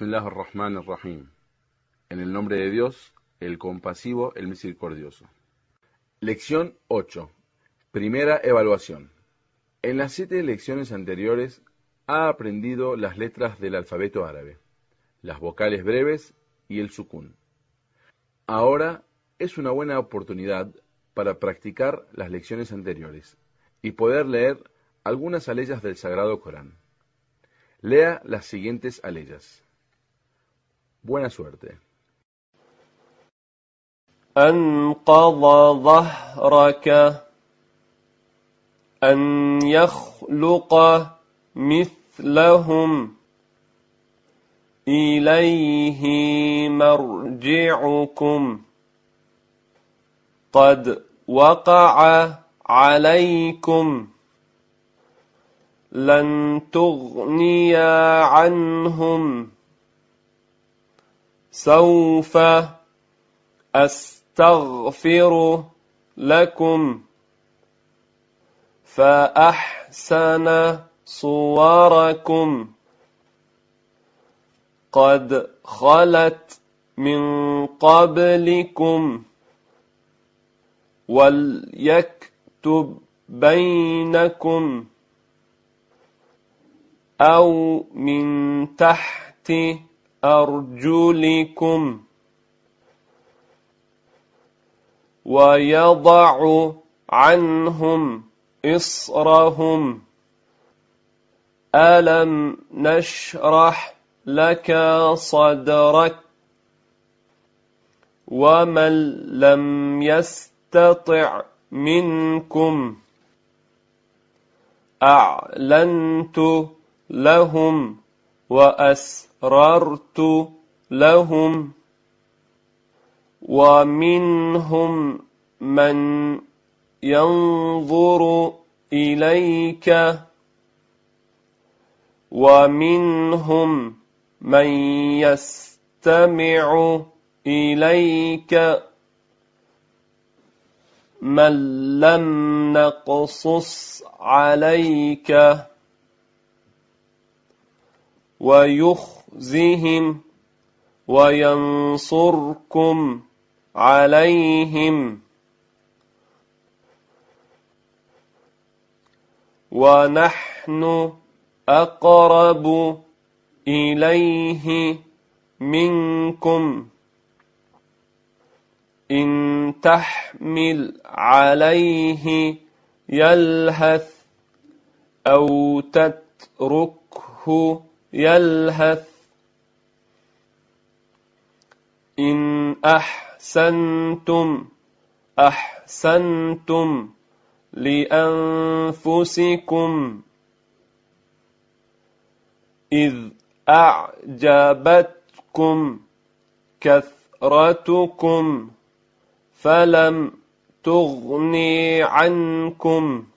rahim En el nombre de Dios, el compasivo, el misericordioso. Lección 8. Primera evaluación. En las siete lecciones anteriores ha aprendido las letras del alfabeto árabe, las vocales breves y el sukun. Ahora es una buena oportunidad para practicar las lecciones anteriores y poder leer algunas aleyas del Sagrado Corán. Lea las siguientes aleyas. Buena suerte. أنقض ظهرك أن يخلق مثلهم إليه مرجعكم قد وقع عليكم لن تغني عنهم سوف أستغفر لكم فأحسن صوركم قد خلت من قبلكم وليكتب بينكم أو من تحت أرجلكم ويضع عنهم إصرهم ألم نشرح لك صدرك ومن لم يستطع منكم أعلنت لهم وأسرهم مررت لهم ومنهم من ينظر إليك ومنهم من يستمع إليك من لم نقصص عليك ويخ يخزهم وينصركم عليهم ونحن اقرب اليه منكم ان تحمل عليه يلهث او تتركه يلهث إن أحسنتم أحسنتم لأنفسكم إذ أعجبتكم كثرتكم فلم تغني عنكم